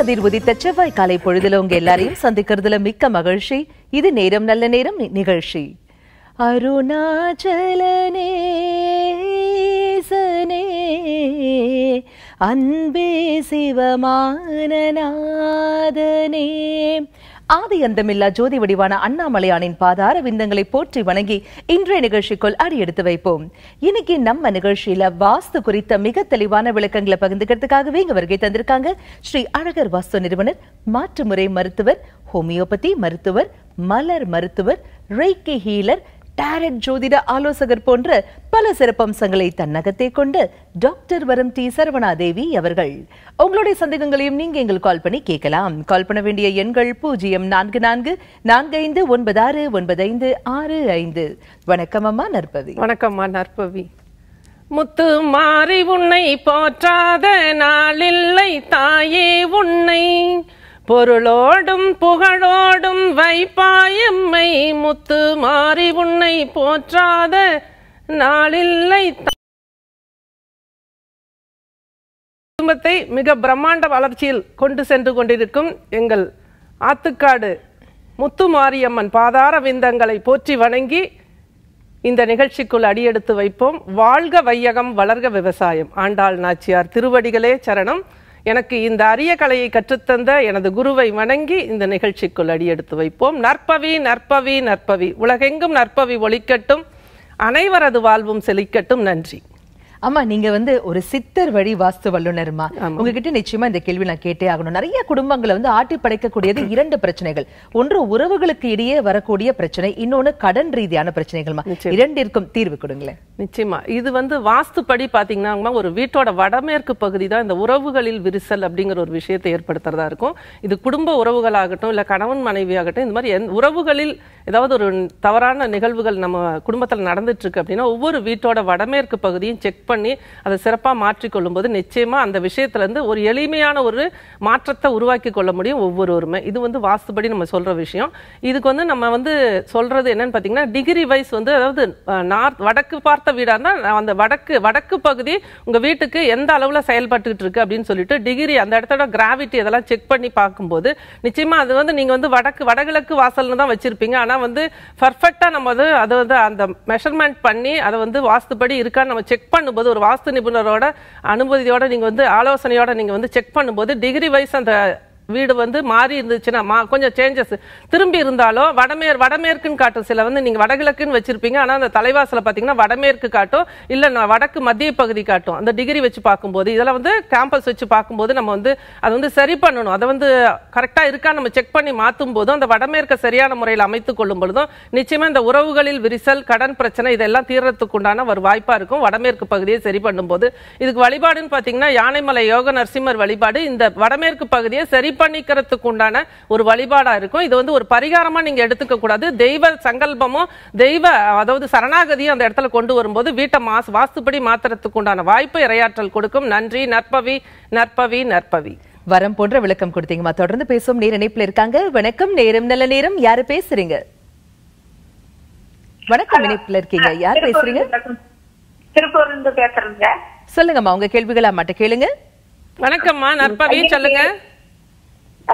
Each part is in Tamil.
கதிர் உதித்த செவ்வாய் காலை பொழுதுல உங்க எல்லாரையும் சந்திக்கிறதுல மிக்க மகிழ்ச்சி இது நேரம் நல்ல நேரம் நிகழ்ச்சி அருணாச்சலனேசனே அன்பே சிவமானநாதனே ஆதி அந்தமில்லா ஜோதி வடிவான அண்ணாமலையானின் பாதார விந்தங்களை போற்றி வணங்கி இன்றைய நிகழ்ச்சிக்குள் அடியெடுத்து வைப்போம் இன்னைக்கு நம்ம நிகழ்ச்சியில வாஸ்து குறித்த மிக தெளிவான விளக்கங்களை பகிர்ந்துக்கிறதுக்காகவே இங்க வருகை தந்திருக்காங்க ஸ்ரீ அழகர் வாஸ்து நிறுவனர் மாற்றுமுறை மருத்துவர் ஹோமியோபதி மருத்துவர் மலர் மருத்துவர் ரெய்கி ஹீலர் டேரட் ஜோதிட ஆலோசகர் போன்ற பல சிறப்பம்சங்களை தன்னகத்தே கொண்டு டாக்டர் வரும் டி சரவணாதேவி அவர்கள் உங்களுடைய சந்தேகங்களையும் நீங்க எங்களுக்கு கால் பண்ணி கேட்கலாம் கால் பண்ண வேண்டிய எண்கள் பூஜ்ஜியம் நான்கு நான்கு நான்கு ஐந்து ஒன்பது ஆறு ஒன்பது ஐந்து ஆறு ஐந்து வணக்கம் அம்மா நற்பவி வணக்கம்மா நற்பவி முத்து மாறி உன்னை போற்றாத நாளில்லை தாயே உன்னை பொருளோடும் புகழோடும் வைப்பாயம்மை முத்து மாறி உன்னை போற்றாத நாளில்லை குடும்பத்தை மிக பிரம்மாண்ட வளர்ச்சியில் கொண்டு சென்று கொண்டிருக்கும் எங்கள் ஆத்துக்காடு முத்து மாரியம்மன் பாதார விந்தங்களை போற்றி வணங்கி இந்த நிகழ்ச்சிக்குள் அடியெடுத்து வைப்போம் வாழ்க வையகம் வளர்க விவசாயம் ஆண்டாள் நாச்சியார் திருவடிகளே சரணம் எனக்கு இந்த அரிய கலையை கற்றுத்தந்த எனது குருவை வணங்கி இந்த நிகழ்ச்சிக்குள் அடியெடுத்து வைப்போம் நற்பவி நற்பவி நற்பவி உலகெங்கும் நற்பவி ஒழிக்கட்டும் அனைவரது வாழ்வும் செழிக்கட்டும் நன்றி ஆமா நீங்க வந்து ஒரு சித்தர் வழி வாஸ்து வல்லுநருமா உங்ககிட்ட நிச்சயமா இந்த கேள்வி நான் கேட்டே ஆகணும் நிறைய குடும்பங்களை வந்து ஆட்டி படைக்கக்கூடியது இரண்டு பிரச்சனைகள் ஒன்று உறவுகளுக்கு இடையே வரக்கூடிய பிரச்சனை இன்னொன்னு கடன் ரீதியான பிரச்சனைகள்மா இரண்டிற்கும் தீர்வு கொடுங்களேன் நிச்சயமா இது வந்து வாஸ்து படி பாத்தீங்கன்னா ஒரு வீட்டோட வடமேற்கு பகுதி தான் இந்த உறவுகளில் விரிசல் அப்படிங்கிற ஒரு விஷயத்தை ஏற்படுத்துறதா இருக்கும் இது குடும்ப உறவுகளாகட்டும் இல்ல கணவன் மனைவி ஆகட்டும் இந்த மாதிரி உறவுகளில் ஏதாவது ஒரு தவறான நிகழ்வுகள் நம்ம குடும்பத்தில் நடந்துட்டு இருக்கு அப்படின்னா ஒவ்வொரு வீட்டோட வடமேற்கு பகுதியும் செக் பண்ணி அதை சிறப்பாக மாற்றிக்கொள்ளும் போது நிச்சயமாக அந்த விஷயத்துலேருந்து ஒரு எளிமையான ஒரு மாற்றத்தை உருவாக்கி கொள்ள முடியும் ஒவ்வொருவருமே இது வந்து வாஸ்துபடி நம்ம சொல்கிற விஷயம் இதுக்கு வந்து நம்ம வந்து சொல்கிறது என்னன்னு பார்த்தீங்கன்னா டிகிரி வைஸ் வந்து அதாவது நார்த் வடக்கு பார்த்த வீடாக இருந்தால் அந்த வடக்கு வடக்கு பகுதி உங்கள் வீட்டுக்கு எந்த அளவில் செயல்பட்டுக்கிட்டு இருக்கு அப்படின்னு சொல்லிட்டு டிகிரி அந்த இடத்தோட கிராவிட்டி அதெல்லாம் செக் பண்ணி பார்க்கும்போது நிச்சயமாக அது வந்து நீங்கள் வந்து வடக்கு வடகிழக்கு வாசலில் தான் வச்சுருப்பீங்க ஆனால் வந்து பர்ஃபெக்டாக நம்ம வந்து அதை வந்து அந்த மெஷர்மெண்ட் பண்ணி அதை வந்து வாஸ்துபடி இருக்கான்னு நம்ம செக் பண்ணும்போது பண்ணும்போது ஒரு வாஸ்து நிபுணரோட அனுமதியோட நீங்கள் வந்து ஆலோசனையோட நீங்கள் வந்து செக் பண்ணும்போது டிகிரி வைஸ் அந்த வீடு வந்து மாறி இருந்துச்சுன்னா மா கொஞ்சம் சேஞ்சஸ் திரும்பி இருந்தாலும் வடமேற் வடமேற்குன்னு காட்டும் சில வந்து நீங்கள் வடகிழக்குன்னு வச்சுருப்பீங்க ஆனால் அந்த தலைவாசலை பார்த்தீங்கன்னா வடமேற்கு காட்டும் இல்லை வடக்கு மத்திய பகுதி காட்டும் அந்த டிகிரி வச்சு பார்க்கும்போது இதெல்லாம் வந்து கேம்பஸ் வச்சு பார்க்கும்போது நம்ம வந்து அதை வந்து சரி பண்ணணும் அதை வந்து கரெக்டாக இருக்கா நம்ம செக் பண்ணி மாற்றும் போதும் அந்த வடமேற்க சரியான முறையில் அமைத்து கொள்ளும் பொழுதும் நிச்சயமாக இந்த உறவுகளில் விரிசல் கடன் பிரச்சனை இதெல்லாம் தீர்றதுக்கு உண்டான ஒரு வாய்ப்பாக இருக்கும் வடமேற்கு பகுதியை சரி பண்ணும்போது இதுக்கு வழிபாடுன்னு பார்த்தீங்கன்னா யானைமலை யோக நரசிம்மர் வழிபாடு இந்த வடமேற்கு பகுதியை சரி பண்ணிக்கிறதுக்கு உண்டான ஒரு வழிபாடா இருக்கும் இது வந்து ஒரு பரிகாரமா நீங்க எடுத்துக்க கூடாது தெய்வ சங்கல்பமும் தெய்வ அதாவது சரணாகதியும் அந்த இடத்துல கொண்டு வரும்போது வீட்டை மாசு வாஸ்துப்படி மாத்துறதுக்கு உண்டான வாய்ப்பு இரையாற்றல் கொடுக்கும் நன்றி நற்பவி நற்பவி நற்பவி வரம் போன்ற விளக்கம் கொடுத்தீங்கம்மா தொடர்ந்து பேசும் நேர் இணைப்புல இருக்காங்க வணக்கம் நேரம் நல்ல நேரம் யாரு பேசுறீங்க வணக்கம் இணைப்புல இருக்கீங்க யார் பேசுறீங்க திருப்பூர்ல இருந்து பேசுறேங்க சொல்லுங்கம்மா உங்க கேள்விகள் அம்மாட்ட கேளுங்க வணக்கம்மா நற்பவி சொல்லுங்க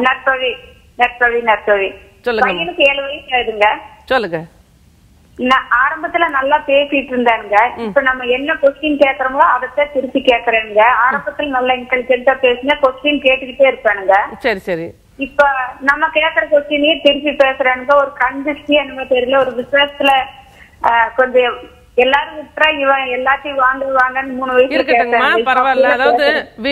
நற்பவி நற்பவி நற்பவி பையனுக்கு ஏழு வயசு ஆயிடுங்க சொல்லுங்க ஆரம்பத்துல நல்லா பேசிட்டு இருந்தானுங்க இப்ப நம்ம என்ன கொஸ்டின் கேக்குறோமோ அதைத்தான் திருப்பி கேக்குறேனுங்க ஆரம்பத்துல நல்லா இன்டெலிஜென்டா பேசுனா கொஸ்டின் கேட்டுக்கிட்டே இருப்பானுங்க சரி சரி இப்ப நம்ம கேக்குற கொஸ்டினே திருப்பி பேசுறானுங்க ஒரு கண்டிஸ்டி என்னமோ தெரியல ஒரு விசுவாசத்துல கொஞ்சம் எல்லாரும் பரவாயில்ல அதாவது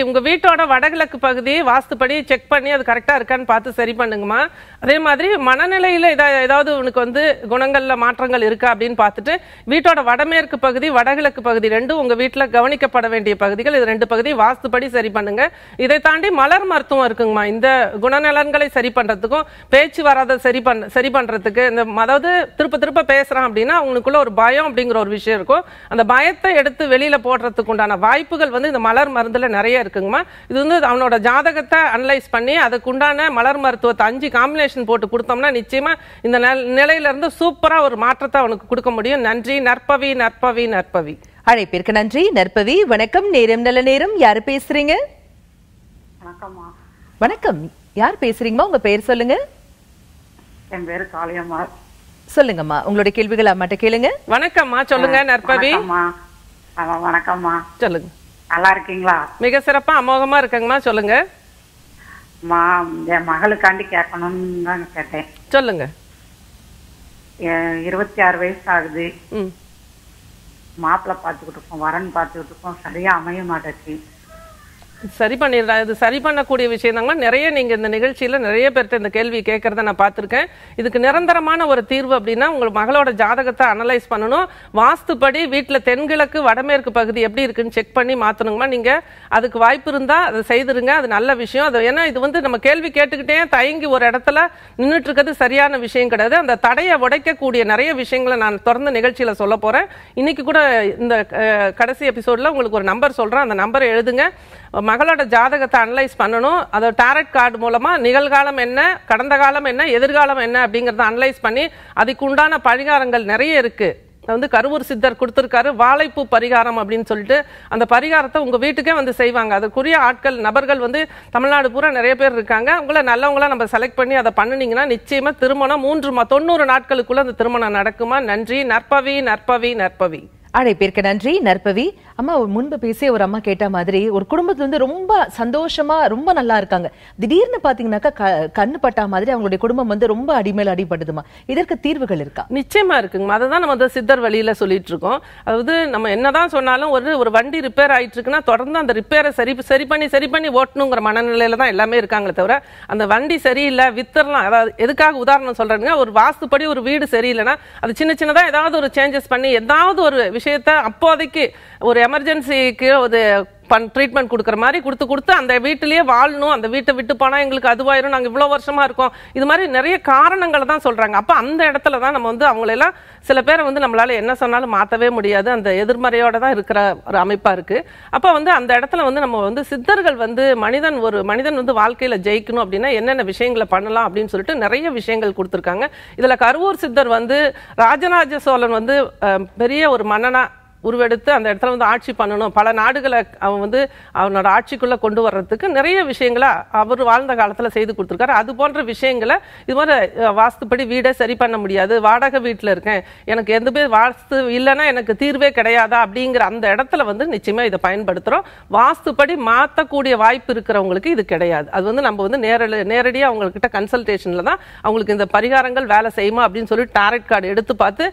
உங்க வீட்டோட வடகிழக்கு பகுதி செக் பண்ணி அது கரெக்டா இருக்கான்னு பார்த்து சரி பண்ணுங்கம்மா அதே மாதிரி மனநிலையில ஏதாவது உனக்கு வந்து குணங்கள்ல மாற்றங்கள் இருக்கா அப்படின்னு வீட்டோட வடமேற்கு பகுதி வடகிழக்கு பகுதி ரெண்டும் உங்க வீட்டுல கவனிக்கப்பட வேண்டிய பகுதிகள் இது ரெண்டு சரி பண்ணுங்க இதை தாண்டி மலர் மருத்துவம் இருக்குங்கம்மா இந்த குணநலன்களை சரி பண்றதுக்கும் பேச்சு வராத சரி பண்ண சரி பண்றதுக்கு இந்த அதாவது திருப்ப திருப்ப பேசுறான் அப்படின்னா அவங்களுக்குள்ள ஒரு பயம் அப்படிங்கிற ஒரு விஷயம் இருக்கோ அந்த பயத்தை எடுத்து வெளியில போடுறதுக்கு உண்டான வாய்ப்புகள் வந்து இந்த மலர் மருந்தில் நிறைய இருக்குங்கம்மா இது வந்து அவனோட ஜாதகத்தை அனலைஸ் பண்ணி அதுக்குண்டான மலர் மருத்துவத்தை அஞ்சு காம்பினேஷன் போட்டு கொடுத்தோம்னா நிச்சயமாக இந்த இருந்து சூப்பராக ஒரு மாற்றத்தை அவனுக்கு கொடுக்க முடியும் நன்றி நற்பவி நற்பவி நற்பவி அழைப்பிற்கு நன்றி நற்பவி வணக்கம் நேரம் நல்ல நேரம் யாரு பேசுறீங்க வணக்கம் யார் பேசுறீங்கம்மா உங்க பேர் சொல்லுங்க என் பேரு காளியம்மா சொல்லுங்கம்மா உங்களுடைய கேள்விகள் அம்மாட்ட கேளுங்க வணக்கம்மா சொல்லுங்க நற்பவி வணக்கம்மா சொல்லுங்க நல்லா இருக்கீங்களா மிக சிறப்பா அமோகமா இருக்கங்கம்மா சொல்லுங்க மா என் மகளுக்காண்டி கேட்கணும்னு தான் கேட்டேன் சொல்லுங்க இருபத்தி ஆறு வயசு ஆகுது மாப்பிள்ளை பார்த்துக்கிட்டு இருக்கோம் வரன் பார்த்துக்கிட்டு இருக்கோம் சரியா அமைய மாட்டேச்சு சரி பண்ணிடுறேன் இது சரி பண்ணக்கூடிய விஷயந்தாங்க நிறைய நீங்கள் இந்த நிகழ்ச்சியில் நிறைய பேர்கிட்ட இந்த கேள்வி கேட்குறத நான் பார்த்துருக்கேன் இதுக்கு நிரந்தரமான ஒரு தீர்வு அப்படின்னா உங்களுக்கு மகளோட ஜாதகத்தை அனலைஸ் பண்ணணும் வாஸ்துப்படி வீட்டில் தென்கிழக்கு வடமேற்கு பகுதி எப்படி இருக்குன்னு செக் பண்ணி மாற்றணுங்கம்மா நீங்கள் அதுக்கு வாய்ப்பு இருந்தால் அதை செய்துருங்க அது நல்ல விஷயம் அது ஏன்னா இது வந்து நம்ம கேள்வி கேட்டுக்கிட்டே தயங்கி ஒரு இடத்துல நின்றுட்டு இருக்கிறது சரியான விஷயம் கிடையாது அந்த தடையை உடைக்கக்கூடிய நிறைய விஷயங்களை நான் தொடர்ந்து நிகழ்ச்சியில் சொல்ல போகிறேன் இன்னைக்கு கூட இந்த கடைசி எபிசோடில் உங்களுக்கு ஒரு நம்பர் சொல்கிறேன் அந்த நம்பரை எழுதுங்க மகளோட ஜாதகத்தை அனலைஸ் பண்ணணும் அதை டேரட் கார்டு மூலமாக நிகழ்காலம் என்ன கடந்த காலம் என்ன எதிர்காலம் என்ன அப்படிங்கிறத அனலைஸ் பண்ணி அதுக்கு உண்டான பரிகாரங்கள் நிறைய இருக்குது வந்து கருவூர் சித்தர் கொடுத்துருக்காரு வாழைப்பூ பரிகாரம் அப்படின்னு சொல்லிட்டு அந்த பரிகாரத்தை உங்கள் வீட்டுக்கே வந்து செய்வாங்க அதற்குரிய ஆட்கள் நபர்கள் வந்து தமிழ்நாடு பூரா நிறைய பேர் இருக்காங்க உங்களை நல்லவங்களா நம்ம செலக்ட் பண்ணி அதை பண்ணினீங்கன்னா நிச்சயமாக திருமணம் மூன்று தொண்ணூறு நாட்களுக்குள்ளே அந்த திருமணம் நடக்குமா நன்றி நற்பவி நற்பவி நற்பவி அழைப்பிற்கு நன்றி நற்பவி அம்மா முன்பு பேசிய ஒரு அம்மா கேட்ட மாதிரி ஒரு குடும்பத்துல வந்து ரொம்ப சந்தோஷமா ரொம்ப நல்லா இருக்காங்க திடீர்னு பாத்தீங்கன்னாக்கா கண்ணு பட்டா மாதிரி அவங்களுடைய குடும்பம் வந்து ரொம்ப அடிமேல் அடிபடுதுமா இதற்கு தீர்வுகள் இருக்கா நிச்சயமா இருக்குங்க அதை தான் நம்ம வந்து சித்தர் வழியில சொல்லிட்டு இருக்கோம் அதாவது நம்ம என்னதான் சொன்னாலும் ஒரு ஒரு வண்டி ரிப்பேர் ஆயிட்டு இருக்குன்னா தொடர்ந்து அந்த ரிப்பேரை சரி சரி பண்ணி சரி பண்ணி ஓட்டணுங்கிற மனநிலையில தான் எல்லாமே இருக்காங்களே தவிர அந்த வண்டி சரியில்லை வித்தரலாம் அதாவது எதுக்காக உதாரணம் சொல்றேங்க ஒரு வாஸ்துப்படி ஒரு வீடு சரியில்லைன்னா அது சின்ன சின்னதாக ஏதாவது ஒரு சேஞ்சஸ் பண்ணி ஏதாவது ஒரு விஷயத்த அப்போதைக்கு ஒரு எமர்ஜென்சிக்கு ஒரு பண் ட்ரீட்மெண்ட் கொடுக்குற மாதிரி கொடுத்து கொடுத்து அந்த வீட்டிலேயே வாழணும் அந்த வீட்டை விட்டு போனால் எங்களுக்கு அதுவாயிரும் நாங்கள் இவ்வளோ வருஷமாக இருக்கோம் இது மாதிரி நிறைய காரணங்களை தான் சொல்கிறாங்க அப்போ அந்த இடத்துல தான் நம்ம வந்து அவங்களெல்லாம் சில பேரை வந்து நம்மளால் என்ன சொன்னாலும் மாற்றவே முடியாது அந்த எதிர்மறையோடு தான் இருக்கிற ஒரு அமைப்பாக இருக்குது அப்போ வந்து அந்த இடத்துல வந்து நம்ம வந்து சித்தர்கள் வந்து மனிதன் ஒரு மனிதன் வந்து வாழ்க்கையில் ஜெயிக்கணும் அப்படின்னா என்னென்ன விஷயங்களை பண்ணலாம் அப்படின்னு சொல்லிட்டு நிறைய விஷயங்கள் கொடுத்துருக்காங்க இதில் கருவூர் சித்தர் வந்து ராஜராஜ சோழன் வந்து பெரிய ஒரு மன்னனாக உருவெடுத்து அந்த இடத்துல வந்து ஆட்சி பண்ணணும் பல நாடுகளை அவன் வந்து அவனோட ஆட்சிக்குள்ளே கொண்டு வர்றதுக்கு நிறைய விஷயங்களை அவர் வாழ்ந்த காலத்தில் செய்து கொடுத்துருக்காரு அது போன்ற விஷயங்களை இது மாதிரி வாஸ்துப்படி வீடை சரி பண்ண முடியாது வாடகை வீட்டில் இருக்கேன் எனக்கு எந்த பேர் வாஸ்து இல்லைன்னா எனக்கு தீர்வே கிடையாதா அப்படிங்கிற அந்த இடத்துல வந்து நிச்சயமாக இதை பயன்படுத்துகிறோம் வாஸ்துப்படி மாற்றக்கூடிய வாய்ப்பு இருக்கிறவங்களுக்கு இது கிடையாது அது வந்து நம்ம வந்து நேர நேரடியாக அவங்கக்கிட்ட கன்சல்டேஷனில் தான் அவங்களுக்கு இந்த பரிகாரங்கள் வேலை செய்யுமா அப்படின்னு சொல்லி டேரட் கார்டு எடுத்து பார்த்து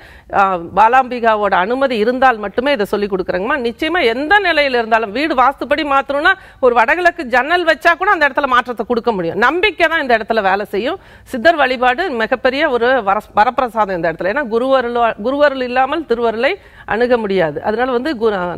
பாலாம்பிகாவோட அனுமதி இருந்தால் மட்டும் எல்லாத்துக்குமே இதை சொல்லி கொடுக்குறேங்கம்மா நிச்சயமாக எந்த நிலையில் இருந்தாலும் வீடு வாஸ்துப்படி மாற்றணும்னா ஒரு வடகிழக்கு ஜன்னல் வச்சா கூட அந்த இடத்துல மாற்றத்தை கொடுக்க முடியும் நம்பிக்கை தான் இந்த இடத்துல வேலை செய்யும் சித்தர் வழிபாடு மிகப்பெரிய ஒரு வர வரப்பிரசாதம் இந்த இடத்துல ஏன்னா குருவருள் குருவருள் இல்லாமல் திருவருளை அணுக முடியாது அதனால வந்து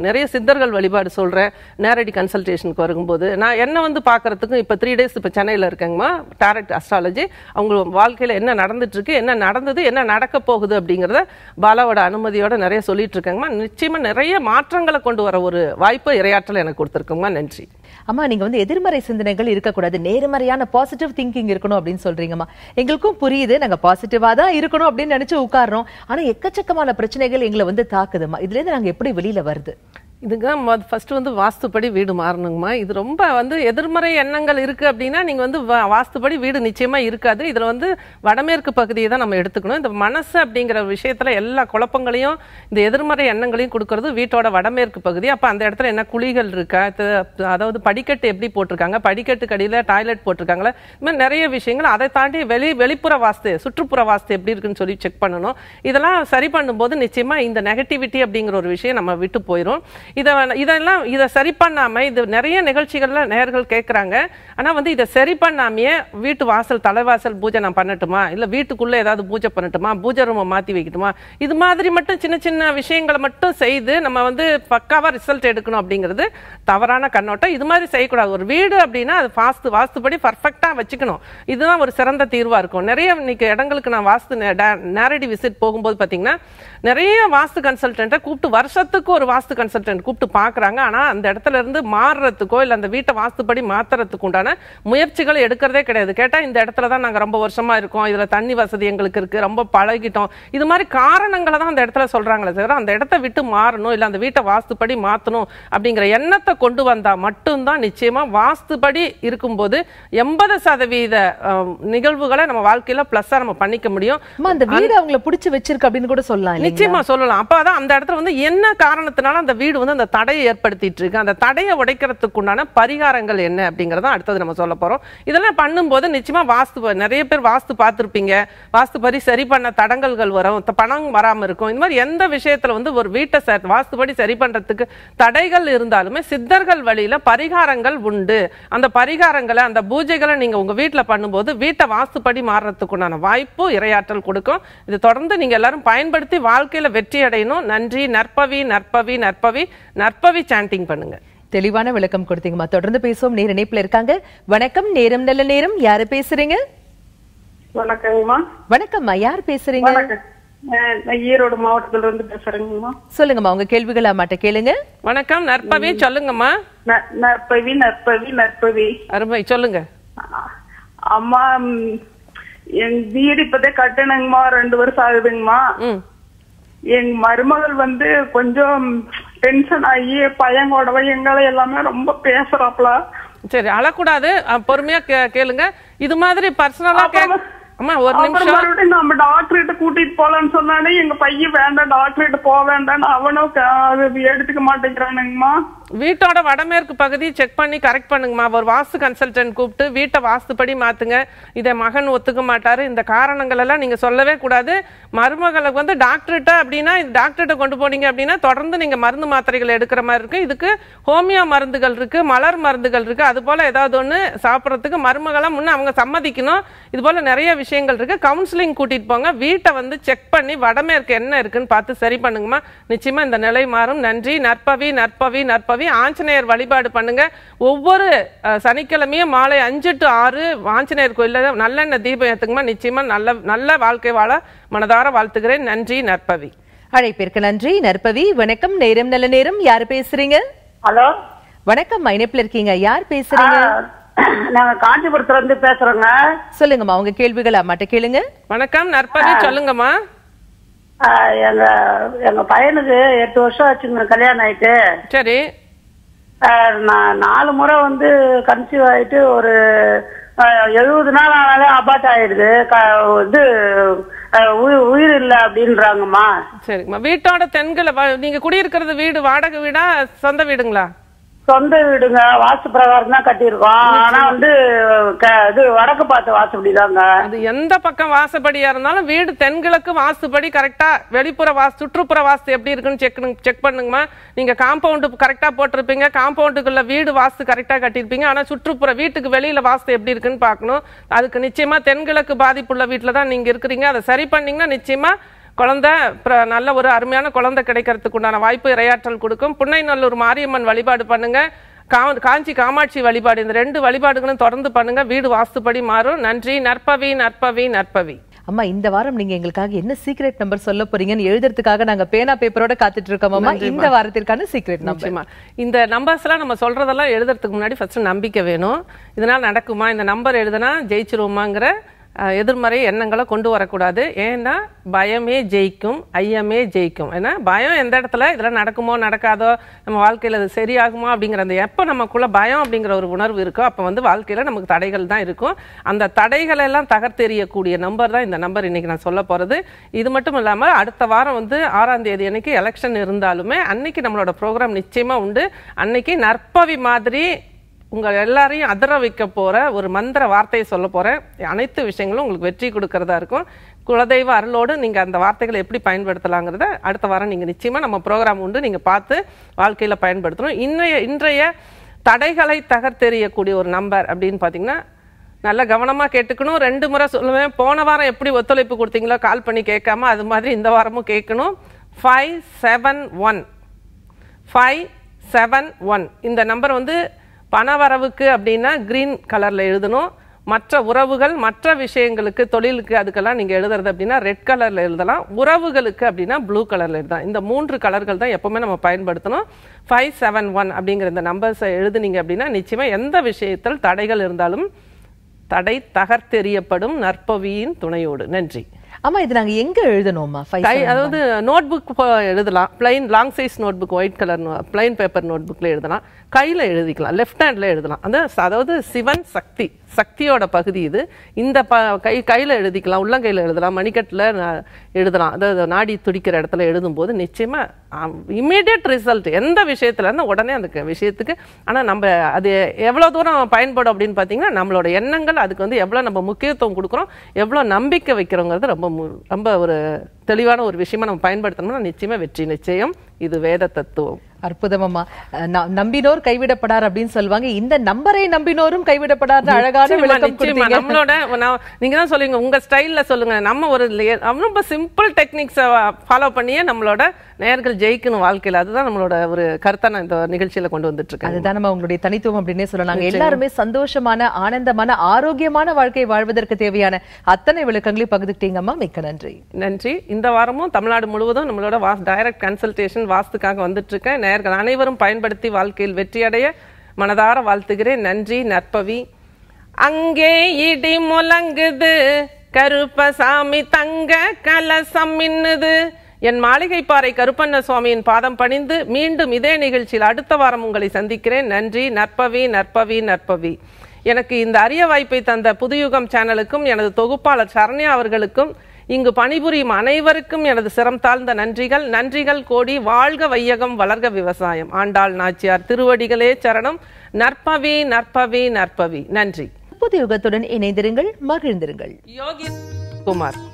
நிறைய சித்தர்கள் வழிபாடு சொல்கிறேன் நேரடி கன்சல்டேஷனுக்கு வரும்போது நான் என்ன வந்து பார்க்குறதுக்கும் இப்போ த்ரீ டேஸ் இப்போ சென்னையில் இருக்கேங்கம்மா டேரக்ட் அஸ்ட்ராலஜி அவங்க வாழ்க்கையில் என்ன இருக்கு என்ன நடந்தது என்ன நடக்க போகுது அப்படிங்கிறத பாலாவோட அனுமதியோட நிறைய சொல்லிட்டு இருக்கேங்கம்மா நிச்சயம் நிச்சயமாக நிறைய மாற்றங்களை கொண்டு வர ஒரு வாய்ப்பு இரையாற்றல் எனக்கு கொடுத்துருக்குங்க நன்றி அம்மா நீங்கள் வந்து எதிர்மறை சிந்தனைகள் இருக்கக்கூடாது நேர்மறையான பாசிட்டிவ் திங்கிங் இருக்கணும் அப்படின்னு சொல்கிறீங்கம்மா எங்களுக்கும் புரியுது நாங்கள் பாசிட்டிவாக தான் இருக்கணும் அப்படின்னு நினச்சி உட்கார்றோம் ஆனால் எக்கச்சக்கமான பிரச்சனைகள் எங்களை வந்து தாக்குதுமா இதுலேருந்து நாங்கள் எப்படி வெளியில் வருது இதுங்க ஃபஸ்ட்டு வந்து வாஸ்துப்படி வீடு மாறணுங்கம்மா இது ரொம்ப வந்து எதிர்மறை எண்ணங்கள் இருக்குது அப்படின்னா நீங்கள் வந்து வாஸ்துப்படி வீடு நிச்சயமாக இருக்காது இதில் வந்து வடமேற்கு பகுதியை தான் நம்ம எடுத்துக்கணும் இந்த மனசு அப்படிங்கிற விஷயத்தில் எல்லா குழப்பங்களையும் இந்த எதிர்மறை எண்ணங்களையும் கொடுக்கறது வீட்டோட வடமேற்கு பகுதி அப்போ அந்த இடத்துல என்ன குழிகள் இருக்கா அதாவது படிக்கட்டு எப்படி போட்டிருக்காங்க படிக்கட்டு கடியில் டாய்லெட் போட்டிருக்காங்களா இது மாதிரி நிறைய விஷயங்கள் அதை தாண்டி வெளி வெளிப்புற வாஸ்து சுற்றுப்புற வாஸ்து எப்படி இருக்குன்னு சொல்லி செக் பண்ணணும் இதெல்லாம் சரி பண்ணும்போது நிச்சயமாக இந்த நெகட்டிவிட்டி அப்படிங்கிற ஒரு விஷயம் நம்ம விட்டு போயிடும் இதை இதெல்லாம் இதை சரி பண்ணாமல் இது நிறைய நிகழ்ச்சிகள்லாம் நேர்கள் கேட்குறாங்க ஆனால் வந்து இதை சரி பண்ணாமையே வீட்டு வாசல் தலைவாசல் பூஜை நான் பண்ணட்டுமா இல்லை வீட்டுக்குள்ளே ஏதாவது பூஜை பண்ணட்டுமா பூஜை ரூமை மாற்றி வைக்கட்டுமா இது மாதிரி மட்டும் சின்ன சின்ன விஷயங்களை மட்டும் செய்து நம்ம வந்து பக்காவாக ரிசல்ட் எடுக்கணும் அப்படிங்கிறது தவறான கண்ணோட்டம் இது மாதிரி செய்யக்கூடாது ஒரு வீடு அப்படின்னா அது வாஸ்து வாஸ்துபடி பர்ஃபெக்டாக வச்சுக்கணும் இதுதான் ஒரு சிறந்த தீர்வாக இருக்கும் நிறைய இன்னைக்கு இடங்களுக்கு நான் வாஸ்து நேரடி விசிட் போகும்போது பார்த்தீங்கன்னா நிறைய வாஸ்து கன்சல்டண்ட்டை கூப்பிட்டு வருஷத்துக்கு ஒரு வாஸ்து கன்சல்டன்ட் கூப்பிட்டு பார்க்குறாங்க ஆனால் அந்த இடத்துல இருந்து மாறுறதுக்கோ இல்லை அந்த வீட்டை வாஸ்துப்படி மாற்றுறதுக்கு உண்டான முயற்சிகள் எடுக்கிறதே கிடையாது கேட்டால் இந்த இடத்துல தான் நாங்கள் ரொம்ப வருஷமாக இருக்கோம் இதில் தண்ணி வசதி எங்களுக்கு இருக்குது ரொம்ப பழகிட்டோம் இது மாதிரி காரணங்களை தான் அந்த இடத்துல சொல்கிறாங்களே தவிர அந்த இடத்த விட்டு மாறணும் இல்லை அந்த வீட்டை வாஸ்துப்படி மாற்றணும் அப்படிங்கிற எண்ணத்தை கொண்டு வந்தால் மட்டும்தான் நிச்சயமாக வாஸ்துப்படி இருக்கும்போது எண்பது சதவீத நிகழ்வுகளை நம்ம வாழ்க்கையில் ப்ளஸ்ஸாக நம்ம பண்ணிக்க முடியும் அந்த வீடு அவங்கள பிடிச்சி வச்சிருக்கு அப்படின்னு கூட சொல்லலாம் நிச்சயமாக சொல்லலாம் அப்போ அந்த இடத்துல வந்து என்ன காரணத்தினால அந்த வீடு வந்து அந்த தடையை ஏற்படுத்திட்டு இருக்கு அந்த தடையை உடைக்கிறதுக்கு உண்டான பரிகாரங்கள் என்ன அப்படிங்கிறத அடுத்தது நம்ம சொல்ல போறோம் இதெல்லாம் பண்ணும்போது நிச்சயமாக வாஸ்து நிறைய பேர் வாஸ்து பார்த்துருப்பீங்க வாஸ்து படி சரி பண்ண தடங்கல்கள் வரும் பணம் வராமல் இருக்கும் இந்த மாதிரி எந்த விஷயத்தில் வந்து ஒரு வீட்டை வாஸ்துபடி சரி பண்ணுறதுக்கு தடைகள் இருந்தாலுமே சித்தர்கள் வழியில் பரிகாரங்கள் உண்டு அந்த பரிகாரங்களை அந்த பூஜைகளை நீங்கள் உங்கள் வீட்டில் பண்ணும்போது வீட்டை வாஸ்துப்படி மாறுறதுக்குண்டான வாய்ப்பு இரையாற்றல் கொடுக்கும் இது தொடர்ந்து நீங்கள் எல்லாரும் பயன்படுத்தி வாழ்க்கையில் வெற்றி அடையணும் நன்றி நற்பவி நற்பவி நற்பவி நற்பவி சாண்டிங் பண்ணுங்க தெளிவான விளக்கம் கொடுத்தீங்கம்மா தொடர்ந்து பேசுவோம் நேர் இணைப்புல இருக்காங்க வணக்கம் நேரம் நல்ல நேரம் யாரு பேசுறீங்க வணக்கம்மா வணக்கம்மா யார் பேசுறீங்க ஈரோடு மாவட்டத்துல இருந்து பேசுறேங்கம்மா சொல்லுங்கம்மா உங்க கேள்விகள் அம்மாட்ட கேளுங்க வணக்கம் நற்பவி சொல்லுங்கம்மா நற்பவி நற்பவி நற்பவி அருமை சொல்லுங்க அம்மா என் வீடு இப்பதே கட்டணங்கம்மா ரெண்டு வருஷம் ஆகுதுங்கம்மா எங்க மருமகள் வந்து கொஞ்சம் டென்ஷன் ஆகி பையங்கோடவ எங்களை எல்லாமே ரொம்ப பேசுறாப்ல சரி அழக்கூடாது பொறுமையா கேளுங்க இது மாதிரி பர்சனலா அம்மா ஒரு நிமிஷம் மறுபடியும் நம்ம டாக்டர் கிட்ட கூட்டிட்டு போலான்னு சொன்னானே எங்க பையன் வேண்டாம் டாக்டர் டாக்டர்கிட்ட போக வேண்டாம்னு அவனும் அது எடுத்துக்க மாட்டேங்கிறானுங்கம்மா வீட்டோட வடமேற்கு பகுதி செக் பண்ணி கரெக்ட் பண்ணுங்கம்மா ஒரு வாஸ்து கன்சல்டன்ட் கூப்பிட்டு வீட்டை வாஸ்துப்படி மாற்றுங்க இதை மகன் ஒத்துக்க மாட்டார் இந்த காரணங்கள் எல்லாம் நீங்கள் சொல்லவே கூடாது மருமகளுக்கு வந்து டாக்டர்கிட்ட அப்படின்னா டாக்டர்கிட்ட கொண்டு போனீங்க அப்படின்னா தொடர்ந்து நீங்கள் மருந்து மாத்திரைகள் எடுக்கிற மாதிரி இருக்கு இதுக்கு ஹோமியோ மருந்துகள் இருக்கு மலர் மருந்துகள் இருக்குது அது போல் ஏதாவது ஒன்று சாப்பிட்றதுக்கு மருமகளாக முன்னே அவங்க சம்மதிக்கணும் இது போல் நிறைய விஷயங்கள் இருக்குது கவுன்சிலிங் கூட்டிகிட்டு போங்க வீட்டை வந்து செக் பண்ணி வடமேற்கு என்ன இருக்குன்னு பார்த்து சரி பண்ணுங்கம்மா நிச்சயமாக இந்த நிலை மாறும் நன்றி நற்பவி நற்பவி நற்பவி பண்ணி ஆஞ்சநேயர் வழிபாடு பண்ணுங்க ஒவ்வொரு சனிக்கிழமையும் மாலை அஞ்சு டு ஆறு ஆஞ்சநேயர் கோயிலில் நல்லெண்ணெய் தீபம் ஏற்றுக்குமா நிச்சயமா நல்ல நல்ல வாழ்க்கை வாழ மனதார வாழ்த்துகிறேன் நன்றி நற்பவி அழைப்பிற்கு நன்றி நற்பவி வணக்கம் நேரம் நல்ல நேரம் யார் பேசுறீங்க ஹலோ வணக்கம் மைனப்பில் இருக்கீங்க யார் பேசுறீங்க நாங்க காஞ்சிபுரத்துல இருந்து பேசுறோங்க சொல்லுங்கம்மா உங்க கேள்விகள் அம்மாட்ட கேளுங்க வணக்கம் நற்பவி சொல்லுங்கம்மா எங்க எங்க பையனுக்கு எட்டு வருஷம் ஆச்சுங்க கல்யாணம் ஆயிட்டு சரி நான் நாலு முறை வந்து கன்சீவ் ஆயிட்டு ஒரு எழுபது நாள் ஆனாலே அபாட் ஆயிடுது இது உயிர் இல்ல அப்படின்றாங்கம்மா சரிங்கம்மா வீட்டோட தென்களை நீங்க குடியிருக்கிறது வீடு வாடகை வீடா சொந்த வீடுங்களா சொந்த வீடுங்க வாசு பிரகாரம் தான் கட்டிருக்கோம் ஆனா வந்து இது வடக்கு பார்த்து வாசுபடிதாங்க அது எந்த பக்கம் வாசுபடியா இருந்தாலும் வீடு தென்கிழக்கு வாசுபடி கரெக்டா வெளிப்புற வாசு சுற்றுப்புற வாசு எப்படி இருக்குன்னு செக் செக் பண்ணுங்கம்மா நீங்க காம்பவுண்டு கரெக்டா போட்டிருப்பீங்க காம்பவுண்டுக்குள்ள வீடு வாசு கரெக்டா கட்டிருப்பீங்க ஆனா சுற்றுப்புற வீட்டுக்கு வெளியில வாஸ்து எப்படி இருக்குன்னு பாக்கணும் அதுக்கு நிச்சயமா தென்கிழக்கு பாதிப்புள்ள வீட்டில் தான் நீங்க இருக்கிறீங்க அதை சரி பண்ணீங்கன்னா நிச்சயமா குழந்த நல்ல ஒரு அருமையான குழந்தை கிடைக்கிறதுக்கு உண்டான வாய்ப்பு இரையாற்றல் கொடுக்கும் புன்னைநல்லூர் மாரியம்மன் வழிபாடு பண்ணுங்க காஞ்சி காமாட்சி வழிபாடு இந்த ரெண்டு வழிபாடுகளும் தொடர்ந்து பண்ணுங்க வீடு வாஸ்துப்படி மாறும் நன்றி நற்பவி நற்பவி நற்பவி அம்மா இந்த வாரம் நீங்க எங்களுக்காக என்ன சீக்ரெட் நம்பர் சொல்ல போறீங்கன்னு எழுதுறதுக்காக நாங்க பேனா பேப்பரோட காத்துட்டு இருக்கோம் இந்த வாரத்திற்கான சீக்ரெட் நம்பர் இந்த நம்பர்ஸ் எல்லாம் நம்ம சொல்றதெல்லாம் எழுதுறதுக்கு முன்னாடி ஃபர்ஸ்ட் நம்பிக்கை வேணும் இதனால நடக்குமா இந்த நம்பர் எழுதுனா ஜெயிச்சிருவோமாங்கிற எதிர்மறை எண்ணங்களை கொண்டு வரக்கூடாது ஏன்னா பயமே ஜெயிக்கும் ஐயமே ஜெயிக்கும் ஏன்னா பயம் எந்த இடத்துல இதில் நடக்குமோ நடக்காதோ நம்ம வாழ்க்கையில் அது சரியாகுமா அப்படிங்கிற அந்த எப்போ நமக்குள்ளே பயம் அப்படிங்கிற ஒரு உணர்வு இருக்கோ அப்போ வந்து வாழ்க்கையில் நமக்கு தடைகள் தான் இருக்கும் அந்த தடைகளெல்லாம் தகர்த்தெறியக்கூடிய நம்பர் தான் இந்த நம்பர் இன்றைக்கி நான் சொல்ல போகிறது இது மட்டும் இல்லாமல் அடுத்த வாரம் வந்து ஆறாம் தேதி அன்னைக்கு எலெக்ஷன் இருந்தாலுமே அன்னைக்கு நம்மளோட ப்ரோக்ராம் நிச்சயமாக உண்டு அன்னைக்கு நற்பவி மாதிரி உங்கள் எல்லாரையும் அதிர வைக்க போகிற ஒரு மந்திர வார்த்தையை சொல்ல போகிறேன் அனைத்து விஷயங்களும் உங்களுக்கு வெற்றி கொடுக்கறதா இருக்கும் குலதெய்வ அருளோடு நீங்கள் அந்த வார்த்தைகளை எப்படி பயன்படுத்தலாங்கிறத அடுத்த வாரம் நீங்கள் நிச்சயமாக நம்ம ப்ரோக்ராம் உண்டு நீங்கள் பார்த்து வாழ்க்கையில் பயன்படுத்தணும் இன்றைய இன்றைய தடைகளை தகர்த்தெறியக்கூடிய ஒரு நம்பர் அப்படின்னு பார்த்தீங்கன்னா நல்லா கவனமாக கேட்டுக்கணும் ரெண்டு முறை சொல்லுவேன் போன வாரம் எப்படி ஒத்துழைப்பு கொடுத்தீங்களோ கால் பண்ணி கேட்காம அது மாதிரி இந்த வாரமும் கேட்கணும் five seven one five seven one இந்த நம்பர் வந்து பணவரவுக்கு அப்படின்னா க்ரீன் கலரில் எழுதணும் மற்ற உறவுகள் மற்ற விஷயங்களுக்கு தொழிலுக்கு அதுக்கெல்லாம் நீங்கள் எழுதுறது அப்படின்னா ரெட் கலரில் எழுதலாம் உறவுகளுக்கு அப்படின்னா ப்ளூ கலரில் எழுதலாம் இந்த மூன்று கலர்கள் தான் எப்போவுமே நம்ம பயன்படுத்தணும் ஃபைவ் செவன் ஒன் அப்படிங்கிற இந்த நம்பர்ஸை எழுதுனீங்க அப்படின்னா நிச்சயமாக எந்த விஷயத்தில் தடைகள் இருந்தாலும் தடை தகர்த்தெறியப்படும் நற்பவியின் துணையோடு நன்றி ஆமா இது நாங்க எங்க எழுதணுமா அதாவது நோட் புக் எழுதலாம் plain long size notebook white colour plain paper நோட் புக்ல எழுதலாம் கையில எழுதிக்கலாம் லெஃப்ட் ஹேண்ட்ல எழுதலாம் அந்த அதாவது சிவன் சக்தி சக்தியோட பகுதி இது இந்த ப கை கையில் எழுதிக்கலாம் உள்ளங்கையில் எழுதலாம் மணிக்கட்டில் எழுதலாம் அதாவது நாடி துடிக்கிற இடத்துல எழுதும்போது நிச்சயமாக இம்மிடியட் ரிசல்ட் எந்த இருந்தால் உடனே அந்த விஷயத்துக்கு ஆனால் நம்ம அது எவ்வளோ தூரம் பயன்படும் அப்படின்னு பார்த்தீங்கன்னா நம்மளோட எண்ணங்கள் அதுக்கு வந்து எவ்வளோ நம்ம முக்கியத்துவம் கொடுக்குறோம் எவ்வளோ நம்பிக்கை வைக்கிறோங்கிறது ரொம்ப ரொம்ப ஒரு தெளிவான ஒரு விஷயமா நம்ம பயன்படுத்தணும்னா நிச்சயமாக வெற்றி நிச்சயம் இது வேத தத்துவம் அற்புதமம்மா நம்பினோர் கைவிடப்படார் அப்படின்னு சொல்லுவாங்க இந்த நம்பரை நம்பினோரும் கைவிடப்படாத அழகான விளக்கம் கொடுத்தீங்க நம்மளோட நீங்க தான் சொல்லுங்க உங்க ஸ்டைல்ல சொல்லுங்க நம்ம ஒரு ரொம்ப சிம்பிள் டெக்னிக்ஸை ஃபாலோ பண்ணியே நம்மளோட நேர்கள் ஜெயிக்கணும் வாழ்க்கையில் அதுதான் நம்மளோட ஒரு கருத்தை நான் இந்த நிகழ்ச்சியில் கொண்டு வந்துட்டுருக்கேன் அதுதான் நம்ம உங்களுடைய தனித்துவம் அப்படின்னே சொல்லலாம் எல்லாருமே சந்தோஷமான ஆனந்தமான ஆரோக்கியமான வாழ்க்கை வாழ்வதற்கு தேவையான அத்தனை விளக்கங்களையும் பகிர்ந்துக்கிட்டீங்கம்மா மிக்க நன்றி நன்றி இந்த வாரமும் தமிழ்நாடு முழுவதும் நம்மளோட வாஸ் டைரக்ட் கன்சல்டேஷன் வாஸ்துக்காக வந்துட்டுருக்கேன் நேர்கள் அனைவரும் பயன்படுத்தி வாழ்க்கையில் வெற்றியடைய மனதார வாழ்த்துகிறேன் நன்றி நற்பவி அங்கே இடி முழங்குது கருப்பசாமி தங்க கலசம் மின்னுது என் மாளிகைப்பாறை கருப்பண்ண சுவாமியின் பாதம் பணிந்து மீண்டும் இதே நிகழ்ச்சியில் அடுத்த வாரம் உங்களை சந்திக்கிறேன் நன்றி நற்பவி நற்பவி நற்பவி எனக்கு இந்த அரிய வாய்ப்பை தந்த புதுயுகம் சேனலுக்கும் எனது தொகுப்பாளர் சரண்யா அவர்களுக்கும் இங்கு பணிபுரியும் அனைவருக்கும் எனது சிரம் தாழ்ந்த நன்றிகள் நன்றிகள் கோடி வாழ்க வையகம் வளர்க விவசாயம் ஆண்டாள் நாச்சியார் திருவடிகளே சரணம் நற்பவி நற்பவி நற்பவி நன்றி புது யுகத்துடன் இணைந்திருங்கள் மகிழ்ந்திருங்கள் யோகி குமார்